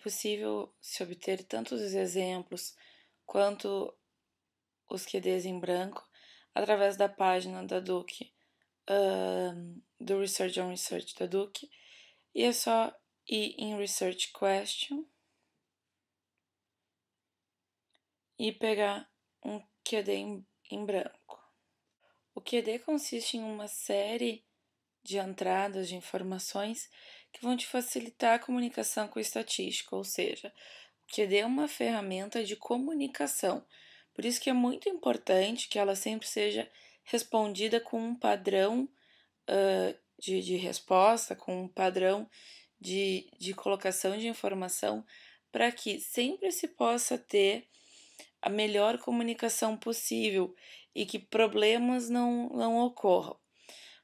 possível se obter tanto os exemplos quanto os QDs em branco através da página da Duke, do Research on Research da Duke, e é só ir em Research Question e pegar um QD em, em branco. O QD consiste em uma série de entradas de informações que vão te facilitar a comunicação com o estatístico, ou seja, te dê uma ferramenta de comunicação. Por isso que é muito importante que ela sempre seja respondida com um padrão uh, de, de resposta, com um padrão de, de colocação de informação, para que sempre se possa ter a melhor comunicação possível e que problemas não, não ocorram.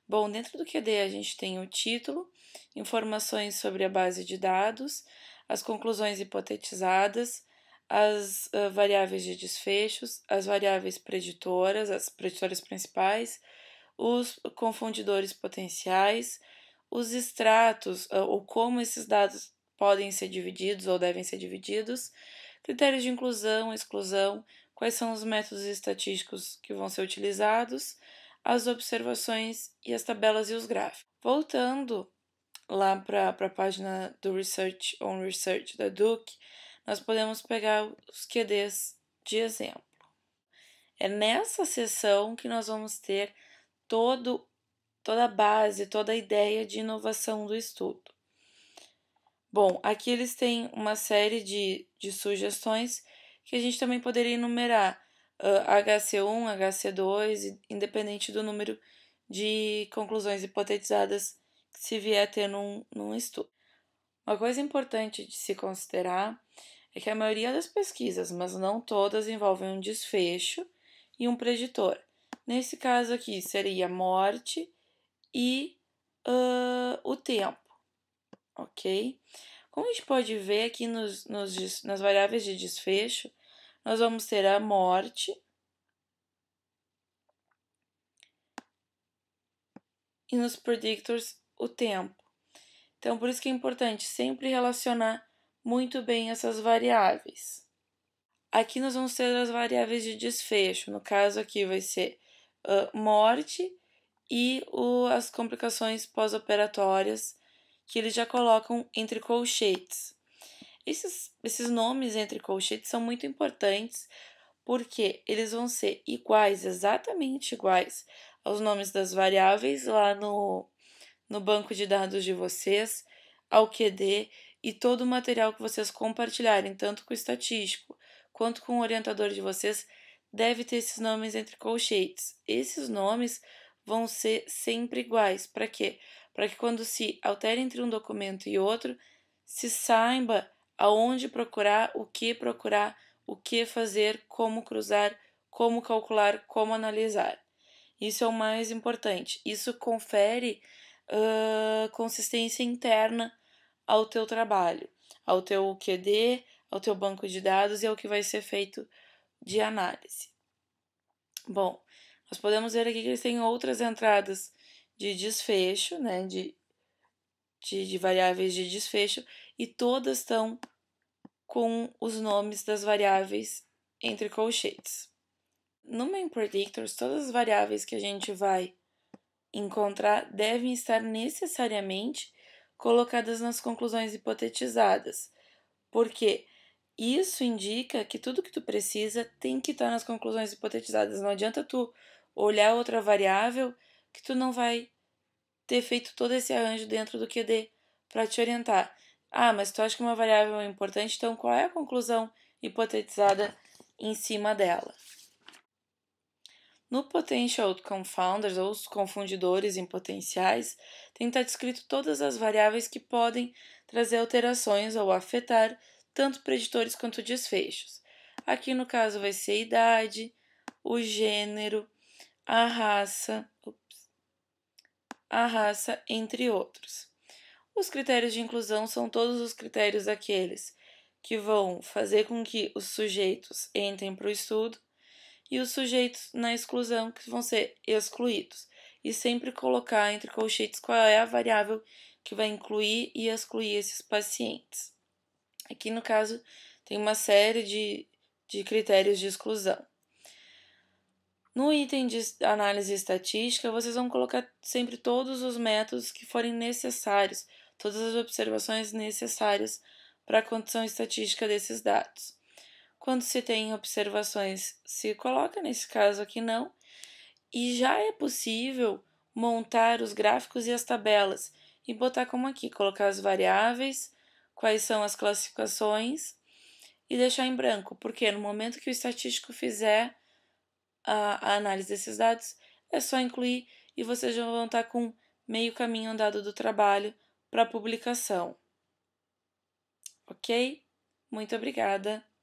Bom, dentro do QD a gente tem o título, informações sobre a base de dados, as conclusões hipotetizadas, as uh, variáveis de desfechos, as variáveis preditoras, as preditoras principais, os confundidores potenciais, os extratos uh, ou como esses dados podem ser divididos ou devem ser divididos, critérios de inclusão, exclusão, quais são os métodos estatísticos que vão ser utilizados, as observações e as tabelas e os gráficos. Voltando lá para a página do Research on Research da Duke, nós podemos pegar os QDs de exemplo. É nessa sessão que nós vamos ter todo, toda a base, toda a ideia de inovação do estudo. Bom, aqui eles têm uma série de, de sugestões que a gente também poderia enumerar, HC1, HC2, independente do número de conclusões hipotetizadas que se vier a ter num, num estudo. Uma coisa importante de se considerar é que a maioria das pesquisas, mas não todas, envolvem um desfecho e um preditor. Nesse caso aqui, seria morte e uh, o tempo, ok? Como a gente pode ver aqui nos, nos, nas variáveis de desfecho, nós vamos ter a morte. E nos predictors, o tempo. Então, por isso que é importante sempre relacionar muito bem essas variáveis. Aqui nós vamos ter as variáveis de desfecho. No caso aqui vai ser uh, morte e o, as complicações pós-operatórias que eles já colocam entre colchetes. Esses, esses nomes entre colchetes são muito importantes porque eles vão ser iguais, exatamente iguais aos nomes das variáveis lá no, no banco de dados de vocês, ao QD e todo o material que vocês compartilharem, tanto com o estatístico quanto com o orientador de vocês, deve ter esses nomes entre colchetes. Esses nomes vão ser sempre iguais. Para quê? Para que quando se altere entre um documento e outro, se saiba aonde procurar, o que procurar, o que fazer, como cruzar, como calcular, como analisar. Isso é o mais importante. Isso confere uh, consistência interna ao teu trabalho, ao teu QD, ao teu banco de dados e ao que vai ser feito de análise. Bom, nós podemos ver aqui que eles têm outras entradas de desfecho, né, de, de, de variáveis de desfecho, e todas estão com os nomes das variáveis entre colchetes. No main predictors, todas as variáveis que a gente vai encontrar devem estar necessariamente colocadas nas conclusões hipotetizadas, porque isso indica que tudo que tu precisa tem que estar nas conclusões hipotetizadas. Não adianta tu olhar outra variável que tu não vai ter feito todo esse arranjo dentro do QD para te orientar. Ah, mas tu acha que uma variável é importante, então qual é a conclusão hipotetizada em cima dela? No Potential Confounders, ou os confundidores em potenciais, tem estar tá descrito todas as variáveis que podem trazer alterações ou afetar tanto preditores quanto desfechos. Aqui no caso vai ser a idade, o gênero, a raça, ups, a raça, entre outros. Os critérios de inclusão são todos os critérios aqueles que vão fazer com que os sujeitos entrem para o estudo e os sujeitos na exclusão que vão ser excluídos. E sempre colocar entre colchetes qual é a variável que vai incluir e excluir esses pacientes. Aqui, no caso, tem uma série de, de critérios de exclusão. No item de análise estatística, vocês vão colocar sempre todos os métodos que forem necessários todas as observações necessárias para a condição estatística desses dados. Quando se tem observações, se coloca nesse caso aqui não, e já é possível montar os gráficos e as tabelas e botar como aqui, colocar as variáveis, quais são as classificações e deixar em branco, porque no momento que o estatístico fizer a, a análise desses dados, é só incluir e vocês já vão estar com meio caminho andado do trabalho para publicação. Ok? Muito obrigada!